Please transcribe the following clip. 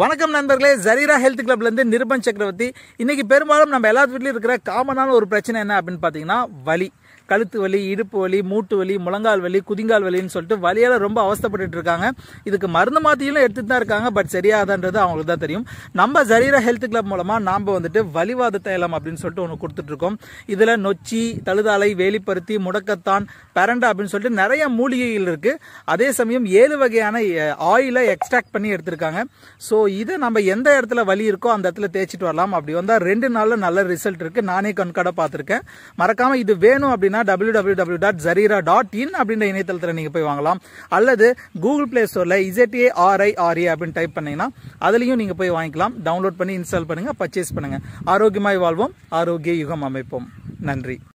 வணக்கம் நண்பர்களே ஜரீரா ஹெல்த் கிளப்லேருந்து நிருபன் சக்கரவர்த்தி இன்றைக்கி பெரும்பாலும் நம்ம எல்லா வீட்லையும் இருக்கிற காமனான ஒரு பிரச்சனை என்ன அப்படின்னு பார்த்தீங்கன்னா வலி கழுத்து வலி இடுப்பு வலி மூட்டு வலி முழங்கால் வலி குதிங்கால் வலின்னு சொல்லிட்டு வலியால ரொம்ப அவஸ்தப்பட்டு இருக்காங்க இதுக்கு மருந்து மாத்தியும் எடுத்துட்டு தான் இருக்காங்க பட் சரியாதான்றது அவங்களுக்கு தான் தெரியும் நம்ம சரீர ஹெல்த் கிளப் மூலமாக நாம் வந்துட்டு வலிவாத தைலம் அப்படின்னு சொல்லிட்டு ஒன்று கொடுத்துட்ருக்கோம் இதில் நொச்சி தழுதாலை வேலிப்பருத்தி முடக்கத்தான் பெரண்டா அப்படின்னு சொல்லிட்டு நிறைய மூலிகைகள் இருக்குது அதே சமயம் ஏழு வகையான ஆயிலை எக்ஸ்ட்ராக்ட் பண்ணி எடுத்திருக்காங்க ஸோ இதை நம்ம எந்த இடத்துல வலி இருக்கோ அந்த இடத்துல தேய்ச்சிட்டு வரலாம் அப்படி வந்தால் ரெண்டு நாளில் நல்ல ரிசல்ட் இருக்குது நானே கண்கடை பார்த்துருக்கேன் மறக்காமல் இது வேணும் அப்படின்னா டபிள்யூ டாட் டாட் அப்படின்ற நீங்கள் போய் வாங்கலாம் அல்லது கூகுள் பிளே அப்படின்னு டைப் போய் வாங்கிக்கலாம் டவுன்லோட் பண்ணி இன்ஸ்டால் பர்ச்சேஸ் ஆரோக்கியமாய் வாழ்வோம் ஆரோக்கிய யுகம் அமைப்போம் நன்றி